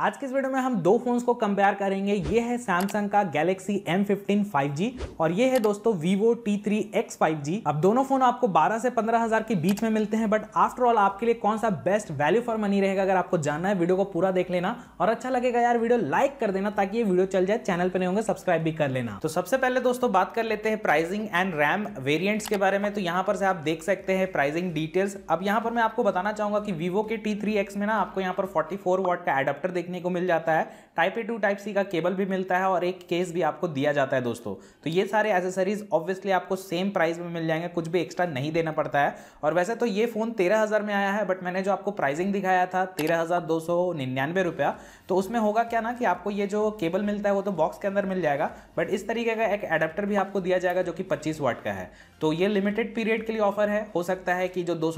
आज के इस वीडियो में हम दो फोन्स को कंपेयर करेंगे ये है सैमसंग का गैलेक्सी M15 5G और ये है दोस्तों Vivo T3X 5G अब दोनों फोन आपको 12 से 15 हजार के बीच में मिलते हैं बट आफ्टर ऑल आपके लिए कौन सा बेस्ट वैल्यू फॉर मनी रहेगा अगर आपको जानना है वीडियो को पूरा देख लेना और अच्छा लगेगा यार वीडियो लाइक कर देना ताकि ये वीडियो चल जाए चैनल पर नहीं होंगे सब्सक्राइब भी कर लेना तो सबसे पहले दोस्तों बात कर लेते हैं प्राइजिंग एंड रैम वेरियंट्स के बारे में तो यहाँ पर से आप देख सकते हैं प्राइसिंग डिटेल्स अब यहाँ पर मैं आपको बताना चाहूंगा कि वीवो के टी में ना आपको यहाँ पर फोर्टी फोर का एडप्टर देखने को मिल जाता है type A to type C का केबल भी मिलता है और एक केस भी आपको दिया जाता है दोस्तों तो ये सारे एसेसरीज ऑब्वियसली आपको सेम प्राइस में मिल जाएंगे कुछ भी एक्स्ट्रा नहीं देना पड़ता है और वैसे तो ये फ़ोन तेरह में आया है बट मैंने जो आपको प्राइसिंग दिखाया था तेरह हज़ार तो उसमें होगा क्या ना कि आपको ये जो केबल मिलता है वो तो बॉक्स के अंदर मिल जाएगा बट इस तरीके का एक एडेप्टर भी आपको दिया जाएगा जो कि पच्चीस वाट का है तो ये लिमिटेड पीरियड के लिए ऑफर है हो सकता है कि जो दो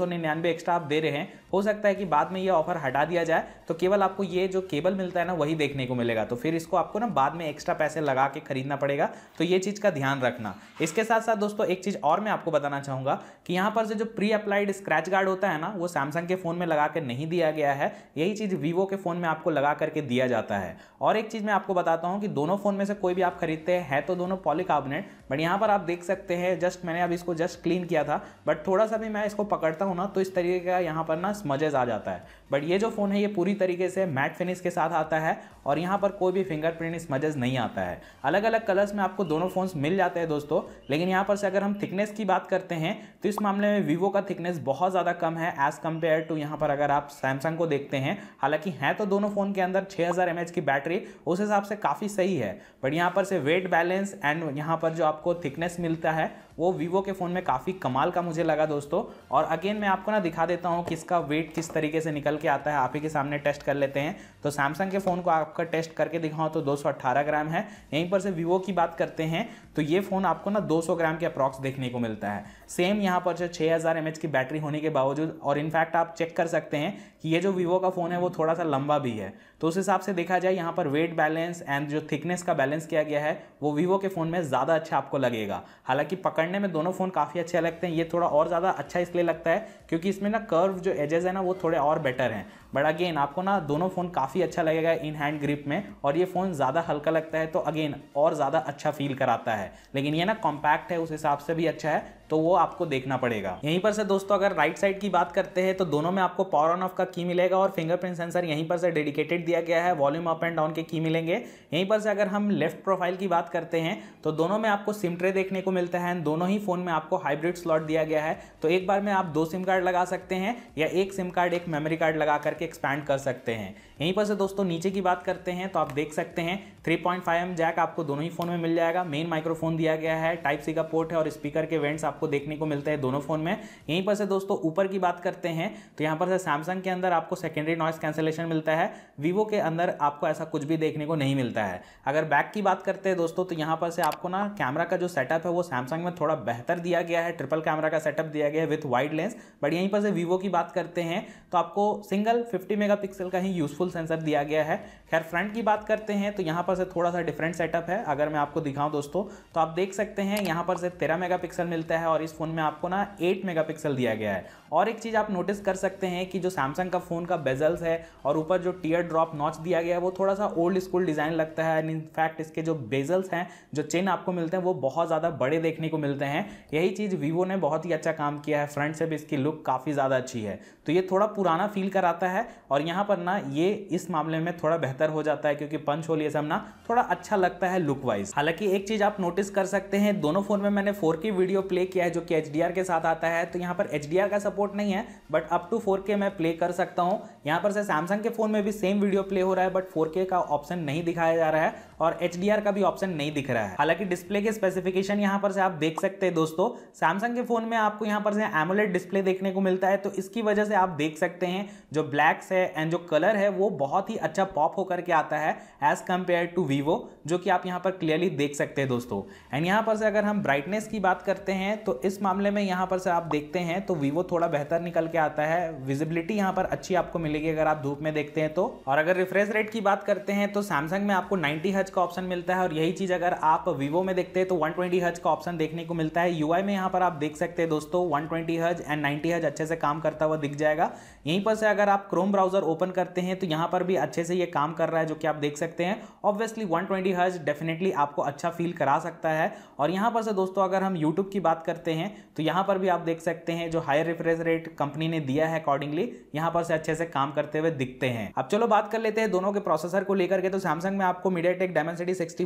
एक्स्ट्रा आप दे रहे हैं हो सकता है कि बाद में ये ऑफर हटा दिया जाए तो केवल आपको ये जो केबल मिलता है ना वही देखने को मिलेगा तो फिर इसको आपको ना बाद में एक्स्ट्रा पैसे लगा के खरीदना पड़ेगा तो ये चीज़ का ध्यान रखना इसके साथ साथ दोस्तों एक चीज़ और मैं आपको बताना चाहूँगा कि यहाँ पर से जो प्री अप्लाइड स्क्रैच गार्ड होता है ना वो सैमसंग के फ़ोन में लगा के नहीं दिया गया है यही चीज़ वीवो के फ़ोन में आपको लगा करके दिया जाता है और एक चीज़ मैं आपको बताता हूँ कि दोनों फ़ोन में से कोई भी आप खरीदते हैं तो दोनों पॉलीकार्बोनेट बट यहाँ पर आप देख सकते हैं जस्ट मैंने अब इसको जस्ट क्लीन किया था बट थोड़ा सा भी मैं इसको पकड़ता हूँ ना तो इस तरीके का यहाँ पर ना स्मजेज आ जाता है बट ये जो फ़ोन है ये पूरी तरीके से मैट फिनिश इसके साथ आता है और यहाँ पर कोई भी फिंगरप्रिंट स्मजेस नहीं आता है अलग अलग कलर्स में आपको दोनों फ़ोन्स मिल जाते हैं दोस्तों लेकिन यहाँ पर से अगर हम थिकनेस की बात करते हैं तो इस मामले में वीवो का थिकनेस बहुत ज़्यादा कम है एज़ कम्पेयर टू यहाँ पर अगर आप सैमसंग को देखते हैं हालांकि हैं तो दोनों फ़ोन के अंदर छः हज़ार की बैटरी उस हिसाब से काफ़ी सही है बट यहाँ पर से वेट बैलेंस एंड यहाँ पर जो आपको थिकनेस मिलता है वो वीवो के फ़ोन में काफ़ी कमाल का मुझे लगा दोस्तों और अगेन मैं आपको ना दिखा देता हूँ कि इसका वेट किस तरीके से निकल के आता है आप ही के सामने टेस्ट कर लेते हैं तो सैमसंग के फ़ोन को आपका टेस्ट करके दिखाऊँ तो दो ग्राम है यहीं पर से वीवो की बात करते हैं तो ये फ़ोन आपको ना 200 ग्राम के अप्रॉक्स देखने को मिलता है सेम यहाँ पर जो 6000 हज़ार की बैटरी होने के बावजूद और इनफैक्ट आप चेक कर सकते हैं कि ये जो वीवो का फ़ोन है वो थोड़ा सा लंबा भी है तो उस हिसाब से देखा जाए यहाँ पर वेट बैलेंस एंड जो थिकनेस का बैलेंस किया गया है वो वीवो के फ़ोन में ज़्यादा अच्छा आपको लगेगा हालांकि पकड़ने में दोनों फ़ोन काफ़ी अच्छे लगते हैं ये थोड़ा और ज़्यादा अच्छा इसलिए लगता है क्योंकि इसमें ना कर्व जो एजेस है ना वो थोड़े और बेटर हैं बट अगेन आपको ना दोनों फ़ोन काफ़ी अच्छा लगेगा इन हैंड ग्रिप में और ये फ़ोन ज़्यादा हल्का लगता है तो अगेन और ज़्यादा अच्छा फील कराता है है लेकिन ये ना कॉम्पैक्ट है उस हिसाब से भी अच्छा है तो वो आपको देखना पड़ेगा यहीं पर से दोस्तों अगर राइट साइड की बात करते हैं तो दोनों में आपको पावर ऑन ऑफ का की मिलेगा और फिंगरप्रिंट सेंसर यहीं पर से डेडिकेटेड दिया गया है वॉल्यूम अप एंड डाउन के की मिलेंगे यहीं पर से अगर हम लेफ्ट प्रोफाइल की बात करते हैं तो दोनों में आपको सिम ट्रे देखने को मिलता है दोनों ही फोन में आपको हाइब्रिड स्लॉट दिया गया है तो एक बार में आप दो सिम कार्ड लगा सकते हैं या एक सिम कार्ड एक मेमोरी कार्ड लगा करके एक्सपैंड कर सकते हैं यहीं पर से दोस्तों नीचे की बात करते हैं तो आप देख सकते हैं थ्री पॉइंट जैक आपको दोनों ही फोन में मिल जाएगा मेन माइक्रोफोन दिया गया है टाइप सी का पोर्ट है और स्पीकर के वेंट्स आप आपको देखने को मिलता है दोनों फ़ोन में यहीं पर से दोस्तों ऊपर की बात करते हैं तो यहाँ पर से सैमसंग के अंदर आपको सेकेंडरी नॉइस कैंसिलेशन मिलता है वीवो के अंदर आपको ऐसा कुछ भी देखने को नहीं मिलता है अगर बैक की बात करते हैं दोस्तों तो यहाँ पर से आपको ना कैमरा का जो सेटअप है वो सैमसंग में थोड़ा बेहतर दिया गया है ट्रिपल कैमरा का सेटअप दिया गया है विथ वाइड लेंस बट यहीं पर से वीवो की बात करते हैं तो आपको सिंगल फिफ्टी मेगा का ही यूज़फुल सेंसर दिया गया है खैर फ्रंट की बात करते हैं तो यहाँ पर से थोड़ा सा डिफरेंट सेटअप है अगर मैं आपको दिखाऊं दोस्तों तो आप देख सकते हैं यहाँ पर से तेरह मेगा मिलता है है और इस फ़ोन में आपको ना एट मेगापिक्सल दिया गया है और एक चीज़ आप नोटिस कर सकते हैं कि जो सैमसंग का फ़ोन का बेजल्स है और ऊपर जो टीयर ड्रॉप नॉच दिया गया है वो थोड़ा सा ओल्ड स्कूल डिज़ाइन लगता है एंड इनफैक्ट इसके जो बेजल्स हैं जो चेन आपको मिलते हैं वो बहुत ज़्यादा बड़े देखने को मिलते हैं यही चीज़ वीवो ने बहुत ही अच्छा काम किया है फ्रंट से भी इसकी लुक काफ़ी ज़्यादा अच्छी है तो ये थोड़ा पुराना फील कराता है और यहाँ पर ना ये इस मामले में थोड़ा बेहतर हो जाता है क्योंकि पंच होल ये सब ना थोड़ा अच्छा लगता है लुक वाइज हालांकि एक चीज़ आप नोटिस कर सकते हैं दोनों फ़ोन में मैंने फोर वीडियो प्ले किया है जो कि एच के साथ आता है तो यहाँ पर एच का सब सपोर्ट नहीं है बट अप टू 4K मैं प्ले कर सकता हूँ यहाँ पर से सैमसंग के फ़ोन में भी सेम वीडियो प्ले हो रहा है बट 4K का ऑप्शन नहीं दिखाया जा रहा है और एच का भी ऑप्शन नहीं दिख रहा है हालांकि डिस्प्ले के स्पेसिफिकेशन यहाँ पर से आप देख सकते हैं दोस्तों सैमसंग के फ़ोन में आपको यहाँ पर से एमोलेट डिस्प्ले देखने को मिलता है तो इसकी वजह से आप देख सकते हैं जो ब्लैक्स है एंड जो कलर है वो बहुत ही अच्छा पॉप होकर के आता है एज कम्पेयर टू वीवो जो कि आप यहाँ पर क्लियरली देख सकते हैं दोस्तों एंड यहाँ पर से अगर हम ब्राइटनेस की बात करते हैं तो इस मामले में यहाँ पर से आप देखते हैं तो वीवो थोड़ा थोड़ा बेहतर निकल के आता है विजिबिलिटी यहाँ पर अच्छी आपको मिलेगी अगर आप धूप में देखते हैं तो और अगर रिफ्रेश रेट की बात करते हैं तो सैमसंग में आपको 90 हज का ऑप्शन मिलता है और यही चीज़ अगर आप वीवो में देखते हैं तो 120 हज का ऑप्शन देखने को मिलता है यू में यहाँ पर आप देख सकते हैं दोस्तों वन ट्वेंटी हज एंड 90 हज अच्छे से काम करता हुआ दिख जाएगा यहीं पर से अगर आप क्रोम ब्राउजर ओपन करते हैं तो यहाँ पर भी अच्छे से ये काम कर रहा है जो कि आप देख सकते हैं ऑब्वियसली वन ट्वेंटी हज डेफिनेटली आपको अच्छा फील करा सकता है और यहाँ पर से दोस्तों अगर हम यूट्यूब की बात करते हैं तो यहाँ पर भी आप देख सकते हैं जो higher refresh average rate company ने दिया है अकॉर्डिंगली यहाँ पर से अच्छे से काम करते हुए दिखते हैं अब चलो बात कर लेते हैं दोनों के प्रोसेसर को लेकर के तो सैमसंग में आपको MediaTek Dimensity sixty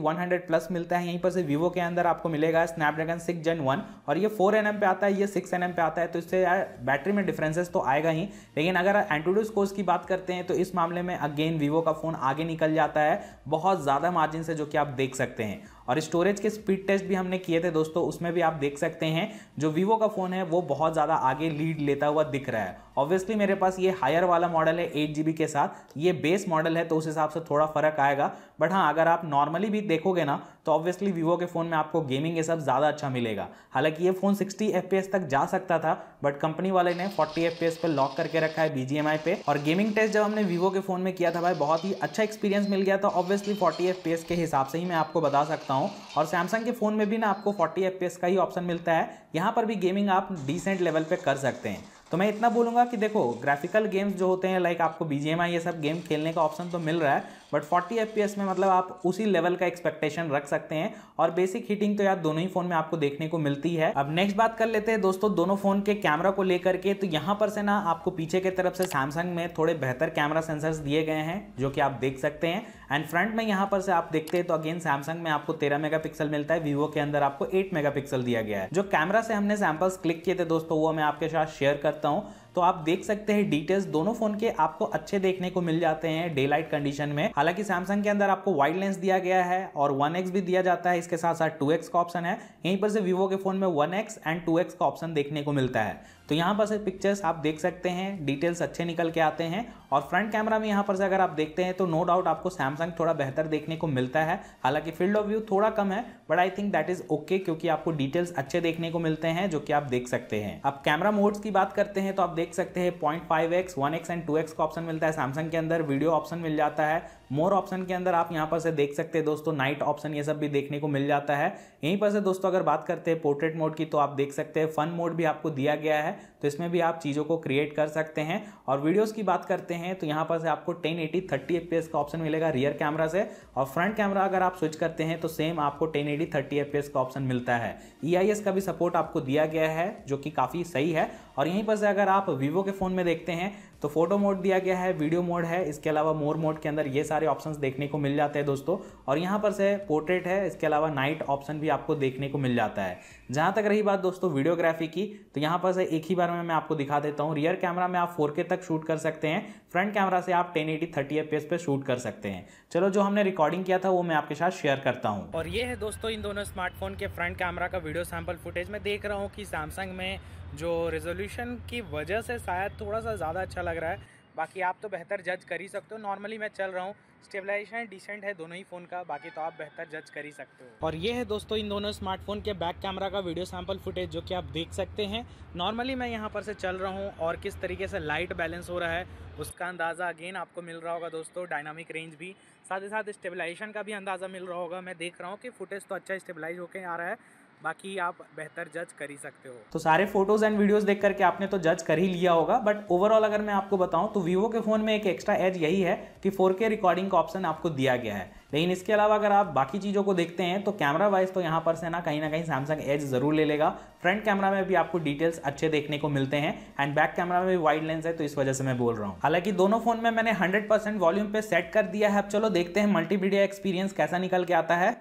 plus मिलता है यहीं पर से वीवो के अंदर आपको मिलेगा स्नैपड्रैगन सिक्स जन वन और ये फोर एन पे आता है ये सिक्स एन पे आता है तो इससे बैटरी में डिफ्रेंसेस तो आएगा ही लेकिन अगर एंट्रोड्यूस कोर्स की बात करते हैं तो इस मामले में अगेन वीवो का फोन आगे निकल जाता है बहुत ज़्यादा मार्जिन से जो कि आप देख सकते हैं और स्टोरेज के स्पीड टेस्ट भी हमने किए थे दोस्तों उसमें भी आप देख सकते हैं जो वीवो का फ़ोन है वो बहुत ज़्यादा आगे लीड लेता हुआ दिख रहा है ऑब्वियसली मेरे पास ये हायर वाला मॉडल है एट जी के साथ ये बेस मॉडल है तो उस हिसाब से थोड़ा फ़र्क आएगा बट हाँ अगर आप नॉर्मली भी देखोगे ना तो ऑब्वियसली वीवो के फ़ोन में आपको गेमिंग ये सब ज़्यादा अच्छा मिलेगा हालांकि ये फ़ोन 60 एफ तक जा सकता था बट कंपनी वाले ने 40 एफ पे लॉक करके रखा है बी पे और गेमिंग टेस्ट जब हमने वीवो के फ़ोन में किया था भाई बहुत ही अच्छा एक्सपीरियंस मिल गया था ऑब्वियसली फोर्टी एफ के हिसाब से ही मैं आपको बता सकता हूँ और सैमसंग के फ़ोन में भी ना आपको फोर्टी एफ का ही ऑप्शन मिलता है यहाँ पर भी गेमिंग आप डिसेंट लेवल पर कर सकते हैं तो मैं इतना बोलूँगा कि देखो ग्राफिकल गेम्स जो होते हैं लाइक आपको बी ये सब गेम खेलने का ऑप्शन तो मिल रहा है बट 40 एफ में मतलब आप उसी लेवल का एक्सपेक्टेशन रख सकते हैं और बेसिक हीटिंग तो यार दोनों ही फोन में आपको देखने को मिलती है अब नेक्स्ट बात कर लेते हैं दोस्तों दोनों फोन के कैमरा को लेकर के तो यहाँ पर से ना आपको पीछे की तरफ से सैमसंग में थोड़े बेहतर कैमरा सेंसर दिए गए हैं जो कि आप देख सकते हैं एंड फ्रंट में यहाँ पर से आप देखते हैं तो अगेन सैमसंग में आपको तेरह मेगा मिलता है वीवो के अंदर आपको एट मेगा दिया गया है जो कैमरा से हमने सैम्पल्स क्लिक किए थे दोस्तों वो मैं आपके साथ शेयर करता हूँ तो आप देख सकते हैं डिटेल्स दोनों फोन के आपको अच्छे देखने को मिल जाते हैं डे लाइट कंडीशन में हालांकि सैमसंग के अंदर आपको वाइड लेंस दिया गया है और वन एक्स भी दिया जाता है इसके साथ साथ टू एक्स का ऑप्शन है यहीं पर से वीवो के फोन में one X and two X का ऑप्शन देखने को मिलता है तो यहाँ पर से पिक्चर्स आप देख सकते हैं डिटेल्स अच्छे निकल के आते हैं और फ्रंट कैमरा में यहाँ पर से अगर आप देखते हैं तो नो डाउट आपको सैमसंग थोड़ा बेहतर देखने को मिलता है हालांकि फील्ड ऑफ व्यू थोड़ा कम है but I think that is okay क्योंकि आपको डिटेल्स अच्छे देखने को मिलते हैं जो कि आप देख सकते हैं अब कैमरा मोड्स की बात करते हैं तो आप देख सकते हैं point five X one X and two X का ऑप्शन मिलता है सैमसंग के अंदर वीडियो ऑप्शन मिल जाता है मोर ऑप्शन के अंदर आप यहाँ पर से देख सकते हैं दोस्तों नाइट ऑप्शन ये सब भी देखने को मिल जाता है यहीं पर से दोस्तों अगर बात करते हैं पोर्ट्रेट मोड की तो आप देख सकते हैं फन मोड भी आपको दिया गया है तो इसमें भी आप चीज़ों को क्रिएट कर सकते हैं और वीडियोज़ की बात करते हैं तो यहाँ पर से आपको टेन एटी थर्टी एफ का ऑप्शन मिलेगा रियर कैमरा से और फ्रंट कैमरा अगर आप स्विच करते हैं तो सेम आपको टेन एटी थर्टी एफ का ऑप्शन मिलता है ई e का भी सपोर्ट आपको दिया गया है जो कि काफ़ी सही है और यहीं पर से अगर आप वीवो के फ़ोन में देखते हैं तो फोटो मोड दिया गया है वीडियो मोड है इसके अलावा मोर मोड के अंदर ये सारे ऑप्शंस देखने को मिल जाते हैं दोस्तों और यहाँ पर से पोर्ट्रेट है इसके अलावा नाइट ऑप्शन भी आपको देखने को मिल जाता है जहाँ तक रही बात दोस्तों वीडियोग्राफी की तो यहाँ पर से एक ही बार में मैं आपको दिखा देता हूँ रियर कैमरा में आप फोर तक शूट कर सकते हैं फ्रंट कैमरा से आप टेन एटी थर्टी पे शूट कर सकते हैं चलो जो हमने रिकॉर्डिंग किया था वो मैं आपके साथ शेयर करता हूँ और ये है दोस्तों इन दोनों स्मार्टफोन के फ्रंट कैमरा का वीडियो सैम्पल फुटेज में देख रहा हूँ कि सैमसंग में जो रेजोल्यूशन की वजह से शायद थोड़ा सा ज़्यादा अच्छा लग रहा है बाकी आप तो बेहतर जज कर ही सकते हो नॉर्मली मैं चल रहा हूँ स्टेबलाइजेशन डिसेंट है दोनों ही फ़ोन का बाकी तो आप बेहतर जज कर ही सकते हो और ये है दोस्तों इन दोनों स्मार्टफोन के बैक कैमरा का वीडियो सैम्पल फुटेज जो कि आप देख सकते हैं नॉर्मली मैं यहाँ पर से चल रहा हूँ और किस तरीके से लाइट बैलेंस हो रहा है उसका अंदाज़ा अगेन आपको मिल रहा होगा दोस्तों डायनामिक रेंज भी साथ ही साथ स्टेबलाइजेशन का भी अंदाज़ा मिल रहा होगा मैं देख रहा हूँ कि फुटेज तो अच्छा स्टेबलाइज होकर आ रहा है बाकी आप बेहतर जज कर ही सकते हो तो सारे फोटोज एंड वीडियोस देख करके आपने तो जज कर ही लिया होगा बट ओवरऑल अगर मैं आपको बताऊं तो वीवो के फोन में एक एक्स्ट्रा एज यही है कि 4K रिकॉर्डिंग का ऑप्शन आपको दिया गया है लेकिन इसके अलावा अगर आप बाकी चीज़ों को देखते हैं तो कैमरा वाइज तो यहाँ पर से ना कहीं ना कहीं सैमसंग एज जरूर ले लेगा फ्रंट कैमरा में भी आपको डिटेल्स अच्छे देखने को मिलते हैं एंड बैक कैमरा में भी वाइड लेंस है तो इस वजह से मैं बोल रहा हूँ हालांकि दोनों फोन में मैंने हंड्रेड वॉल्यूम पे सेट कर दिया है अब चलो देखते हैं मल्टीमीडिया एक्सपीरियंस कैसा निकल के आता है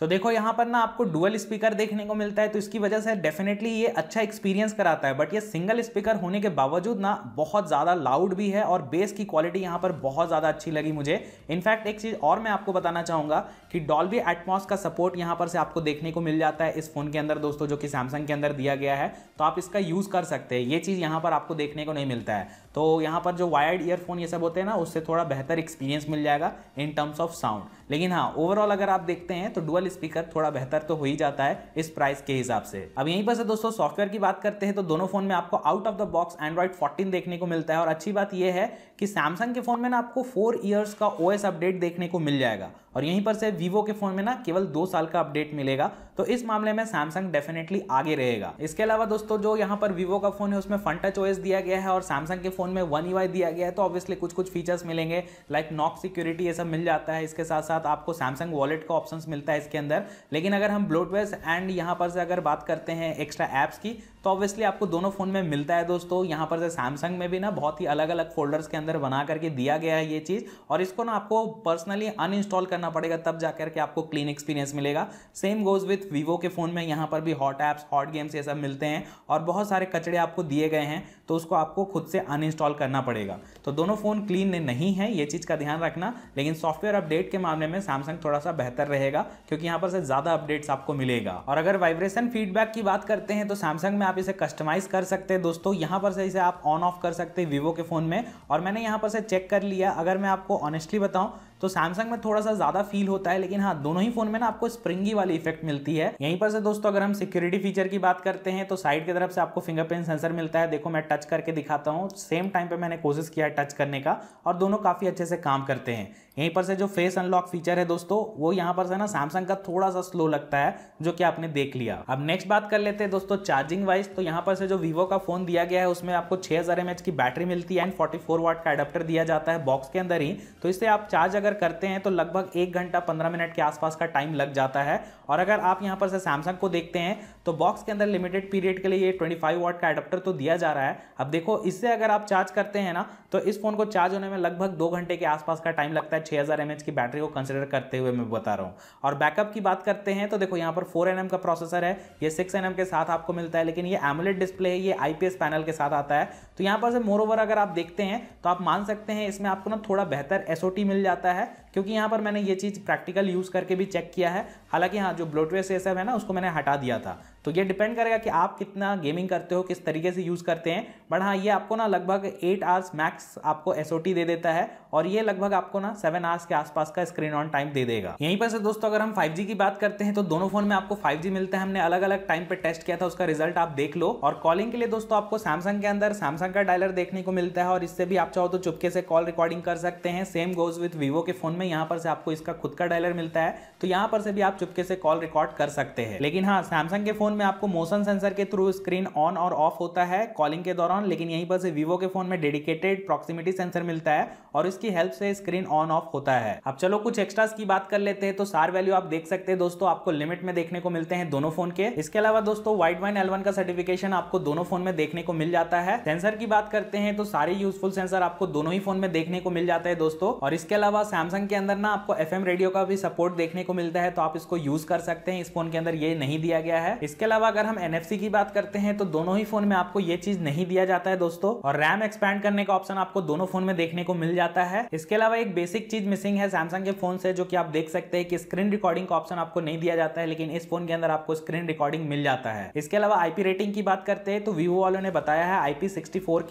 तो देखो यहाँ पर ना आपको डुअल स्पीकर देखने को मिलता है तो इसकी वजह से डेफिनेटली ये अच्छा एक्सपीरियंस कराता है बट ये सिंगल स्पीकर होने के बावजूद ना बहुत ज़्यादा लाउड भी है और बेस की क्वालिटी यहाँ पर बहुत ज़्यादा अच्छी लगी मुझे इनफैक्ट एक चीज़ और मैं आपको बताना चाहूँगा कि डॉल्बी एटमॉस का सपोर्ट यहाँ पर से आपको देखने को मिल जाता है इस फोन के अंदर दोस्तों जो कि सैमसंग के अंदर दिया गया है तो आप इसका यूज़ कर सकते हैं ये चीज़ यहाँ पर आपको देखने को नहीं मिलता है तो यहाँ पर जो वायर्ड ईयरफोन ये सब होते हैं ना उससे थोड़ा बेहतर एक्सपीरियंस मिल जाएगा इन टर्म्स ऑफ साउंड लेकिन हाँ ओवरऑल अगर आप देखते हैं तो डुअल स्पीकर थोड़ा बेहतर तो हो ही जाता है इस प्राइस के हिसाब से अब यहीं पर से दोस्तों सॉफ्टवेयर की बात करते हैं तो दोनों फोन में आपको out of the box Android fourteen देखने को मिलता है और अच्छी बात यह है कि सैमसंग के फोन में ना आपको फोर ईयर्स का ओ अपडेट देखने को मिल जाएगा और यहीं पर से वीवो के फोन में ना केवल दो साल का अपडेट मिलेगा तो इस मामले में सैमसंग डेफिनेटली आगे रहेगा इसके अलावा दोस्तों जो यहाँ पर वीवो का फोन है उसमें फंटा टच ओएस दिया गया है और सैमसंग के फोन में वन ईवाई e दिया गया है तो ऑब्वियसली कुछ कुछ फीचर्स मिलेंगे लाइक नॉक सिक्योरिटी ये सब मिल जाता है इसके साथ साथ आपको सैमसंग वॉलेट का ऑप्शन मिलता है इसके अंदर लेकिन अगर हम ब्लोटवेयर एंड यहाँ पर से अगर बात करते हैं एक्स्ट्रा ऐप्स की तो ऑब्वियसली आपको दोनों फोन में मिलता है दोस्तों यहाँ पर से सैमसंग में भी ना बहुत ही अलग अलग फोल्डर्स के अंदर बना करके दिया गया है ये चीज़ और इसको ना आपको पर्सनली अनइंस्टॉल कर करना पड़ेगा तब जाकर के आपको क्लीन एक्सपीरियंस मिलेगा सेम गोज़ विथ वीवो के फ़ोन में यहाँ पर भी हॉट ऐप्स हॉट गेम्स ये सब मिलते हैं और बहुत सारे कचड़े आपको दिए गए हैं तो उसको आपको खुद से अनइंस्टॉल करना पड़ेगा तो दोनों फ़ोन क्लीन नहीं है ये चीज़ का ध्यान रखना लेकिन सॉफ्टवेयर अपडेट के मामले में सैमसंग थोड़ा सा बेहतर रहेगा क्योंकि यहाँ पर से ज़्यादा अपडेट्स आपको मिलेगा और अगर वाइब्रेशन फीडबैक की बात करते हैं तो सैमसंग में आप इसे कस्टमाइज़ कर सकते हैं दोस्तों यहाँ पर से इसे आप ऑन ऑफ कर सकते हैं वीवो के फ़ोन में और मैंने यहाँ पर से चेक कर लिया अगर मैं आपको ऑनेस्टली बताऊँ तो सैमसंग में थोड़ा सा ज़्यादा फील होता है लेकिन हाँ दोनों ही फ़ोन में ना आपको स्प्रिंगी वाली इफेक्ट मिलती है यहीं पर से दोस्तों अगर हम सिक्योरिटी फीचर की बात करते हैं तो साइड की तरफ से आपको फिंगरप्रिंट सेंसर मिलता है देखो मैं टच टच करके दिखाता हूँ सेम टाइम पे मैंने कोशिश किया है टच करने का और दोनों काफ़ी अच्छे से काम करते हैं यहीं पर से जो फेस अनलॉक फीचर है दोस्तों वो यहाँ पर से ना सैमसंग का थोड़ा सा स्लो लगता है जो कि आपने देख लिया अब नेक्स्ट बात कर लेते हैं दोस्तों चार्जिंग वाइज तो यहाँ पर से जो वीवो का फोन दिया गया है उसमें आपको छह हजार की बैटरी मिलती है एंड फोर्टी वाट का एडेप्टर दिया जाता है बॉक्स के अंदर ही तो इससे आप चार्ज अगर करते हैं तो लगभग एक घंटा पंद्रह मिनट के आसपास का टाइम लग जाता है और अगर आप यहाँ पर से सैमसंग को देखते हैं तो बॉक्स के अंदर लिमिटेड पीरियड के लिए ट्वेंटी फाइव वाट का एडेप्टर तो दिया जा रहा है अब देखो इससे अगर आप चार्ज करते हैं ना तो इस फोन को चार्ज होने में लगभग दो घंटे के आसपास का टाइम लगता है है 6000 हज़ार की बैटरी को कंसिडर करते हुए मैं बता रहा हूँ और बैकअप की बात करते हैं तो देखो यहाँ पर फोर एन का प्रोसेसर है ये सिक्स एन के साथ आपको मिलता है लेकिन ये एमुलेट डिस्प्ले है ये आई पैनल के साथ आता है तो यहाँ पर से मोर ओवर अगर आप देखते हैं तो आप मान सकते हैं इसमें आपको ना थोड़ा बेहतर एस मिल जाता है क्योंकि यहाँ पर मैंने ये चीज़ प्रैक्टिकल यूज़ करके भी चेक किया है हालांकि हाँ जो ब्लोटवेयर से सब है ना उसको मैंने हटा दिया था तो ये डिपेंड करेगा कि आप कितना गेमिंग करते हो किस तरीके से यूज़ करते हैं बट हाँ ये आपको ना लगभग एट आवर्स मैक्स आपको एस दे देता है और ये लगभग आपको ना सेवन आवर्स के आसपास का स्क्रीन ऑन टाइम दे देगा यहीं पर से दोस्तों अगर हम फाइव की बात करते हैं तो दोनों फोन में आपको फाइव मिलता है हमने अलग अलग टाइम पर टेस्ट किया था उसका रिजल्ट आप देख लो और कॉलिंग के लिए दोस्तों आपको सैमसंग के अंदर सैमसंग का डायलर देखने को मिलता है और इससे भी आप चाहो तो चुपके से कॉल रिकॉर्डिंग कर सकते हैं सेम गोज विथ वीवो के फोन में यहाँ पर से आपको इसका खुद का डायलर मिलता है तो यहाँ पर से भी आप चुपके से कॉल रिकॉर्ड कर सकते हैं लेकिन हाँ सैमसंग के फोन में आपको मोशन सेंसर के थ्रू स्क्रीन ऑन और ऑफ होता है कॉलिंग के दौरान लेकिन यहीं पर से वीवो के फोन में डेडिकेटेड प्रॉक्सिमिटी सेंसर मिलता है और इसकी हेल्प से स्क्रीन ऑन ऑफ होता है अब चलो कुछ एक्स्ट्रास की बात कर लेते हैं तो सार वैल्यू आप देख सकते हैं दोस्तों आपको लिमिट में देखने को मिलते हैं दोनों फोन के इसके अलावा दोस्तों वाइट वाइन एलवन का सर्टिफिकेशन आपको दोनों फोन में देखने को मिल जाता है सेंसर की बात करते हैं तो सारे यूजफुल सेंसर आपको दोनों ही फोन में देखने को मिल जाता है दोस्तों और इसके अलावा सैमसंग के अंदर ना आपको एफ रेडियो का भी सपोर्ट देखने को मिलता है तो आप इसको यूज कर सकते हैं इस फोन के अंदर ये नहीं दिया गया है इसके अलावा अगर हम एन की बात करते हैं तो दोनों ही फोन में आपको ये चीज नहीं दिया जाता है दोस्तों और रैम एक्सपैंड करने का ऑप्शन आपको दोनों फोन में देखने को मिल जाता है इसके अलावा एक बेसिक चीज मिसिंग है सैमसंग के फोन से जो कि आप देख सकते हैं कि स्क्रीन रिकॉर्डिंग का ऑप्शन आपको नहीं दिया जाता है लेकिन इस फोन के अंदर आपको स्क्रीन रिकॉर्डिंग मिल जाता है इसके अलावा आईपी रेटिंग की बात करते हैं तो वीवो वालों ने बताया है आईपी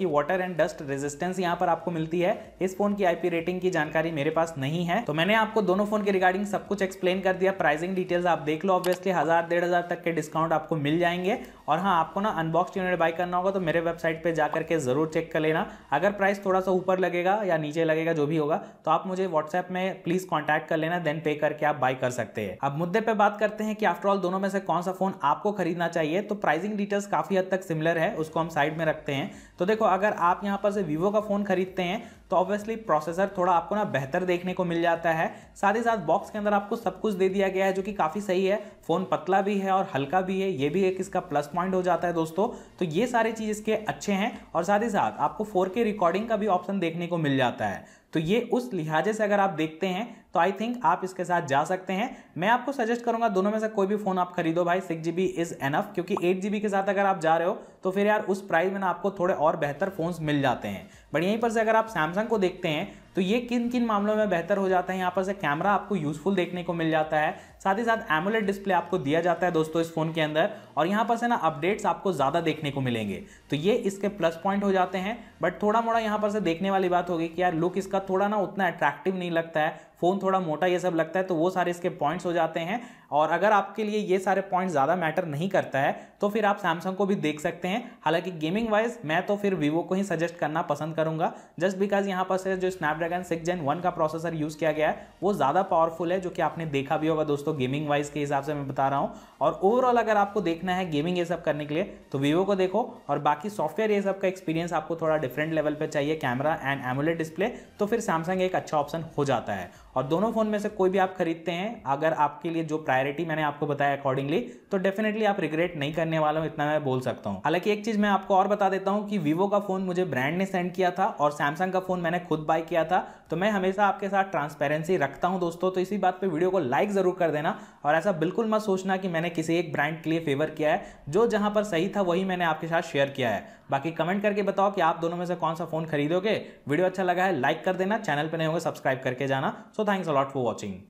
की वाटर एंड डस्ट रेजिस्टेंस यहाँ पर आपको मिलती है इस फोन की आईपी रेटिंग की जानकारी मेरे पास नहीं है तो मैंने आपको दोनों फोन के रिगार्डिंग सब कुछ एक्सप्लेन कर दिया प्राइसिंग डिटेल्स आप देख लो ऑब्वियसली हजार डेढ़ हजार तक के डिस्काउंट आपको मिल जाएंगे और हाँ आपको ना अनबॉक्स यूनिट बाय करना होगा तो मेरे वेबसाइट पर जाकर के जरूर चेक कर लेना अगर प्राइस थोड़ा सा ऊपर लगेगा या नीचे नीचे लगेगा जो भी होगा तो आप मुझे व्हाट्सएप में प्लीज़ कॉन्टैक्ट कर लेना देन पे करके आप बाय कर सकते हैं अब मुद्दे पर बात करते हैं कि आफ्टरऑल दोनों में से कौन सा फ़ोन आपको खरीदना चाहिए तो प्राइसिंग डिटेल्स काफ़ी हद तक सिमिलर है उसको हम साइड में रखते हैं तो देखो अगर आप यहाँ पर से वीवो का फ़ोन खरीदते हैं तो ऑब्वियसली प्रोसेसर थोड़ा आपको ना बेहतर देखने को मिल जाता है साथ ही साथ बॉक्स के अंदर आपको सब कुछ दे दिया गया है जो कि काफ़ी सही है फ़ोन पतला भी है और हल्का भी है ये भी एक इसका प्लस पॉइंट हो जाता है दोस्तों तो ये सारी चीज़ इसके अच्छे हैं और साथ ही साथ आपको फोर रिकॉर्डिंग का भी ऑप्शन देखने को मिल जाता है तो ये उस लिहाजे से अगर आप देखते हैं तो आई थिंक आप इसके साथ जा सकते हैं मैं आपको सजेस्ट करूंगा दोनों में से कोई भी फ़ोन आप खरीदो भाई six G B is enough क्योंकि एट जी बी के साथ अगर आप जा रहे हो तो फिर यार उस प्राइस में ना आपको थोड़े और बेहतर फ़ोन्स मिल जाते हैं बट यहीं पर से अगर आप सैमसंग को देखते हैं तो ये किन किन मामलों में बेहतर हो जाता है यहाँ पर से कैमरा आपको यूज़फुल देखने को मिल जाता है साथ ही साथ एमुलेट डिस्प्ले आपको दिया जाता है दोस्तों इस फोन के अंदर और यहाँ पर से ना अपडेट्स आपको ज़्यादा देखने को मिलेंगे तो ये इसके प्लस पॉइंट हो जाते हैं बट थोड़ा मोड़ा यहाँ पर से देखने वाली बात होगी कि यार लुक इसका थोड़ा ना उतना अट्रैक्टिव नहीं लगता है फ़ोन थोड़ा मोटा ये सब लगता है तो वो सारे इसके पॉइंट्स हो जाते हैं और अगर आपके लिए ये सारे पॉइंट्स ज़्यादा मैटर नहीं करता है तो फिर आप सैमसंग को भी देख सकते हैं हालांकि गेमिंग वाइज मैं तो फिर वीवो को ही सजेस्ट करना पसंद करूंगा जस्ट बिकॉज यहाँ पर से जो स्नैपड्रैगन सिक्स जेन वन का प्रोसेसर यूज़ किया गया है वो ज़्यादा पावरफुल है जो कि आपने देखा भी होगा दोस्तों दोस्तों गेमिंग वाइज के हिसाब से मैं बता रहा हूँ और ओवरऑल अगर आपको देखना है गेमिंग ये सब करने के लिए तो वीवो को देखो और बाकी सॉफ्टवेयर ये सब का एक्सपीरियंस आपको थोड़ा डिफरेंट लेवल पर चाहिए कैमरा एंड एमुलेट डिस्प्ले तो फिर सैमसंग एक अच्छा ऑप्शन हो जाता है और दोनों फ़ोन में से कोई भी आप खरीदते हैं अगर आपके लिए जो प्रायोरिटी मैंने आपको बताया अकॉर्डिंगली तो डेफिनेटली आप रिग्रेट नहीं करने वाला हूँ इतना मैं बोल सकता हूँ हालांकि एक चीज़ मैं आपको और बता देता हूँ कि वीवो का फ़ोन मुझे ब्रांड ने सेंड किया था और सैमसंग का फ़ोन मैंने खुद बाय किया था तो मैं हमेशा आपके साथ ट्रांसपेरेंसी रखता हूँ दोस्तों तो इसी बात पर वीडियो को लाइक ज़रूर कर देना और ऐसा बिल्कुल मत सोचना कि मैंने किसी एक ब्रांड के लिए फेवर किया है जो जहाँ पर सही था वही मैंने आपके साथ शेयर किया है बाकी कमेंट करके बताओ कि आप दोनों में से कौन सा फ़ोन खरीदोगे वीडियो अच्छा लगा है लाइक कर देना चैनल पर नहीं होगा सब्सक्राइब करके जाना so thanks a lot for watching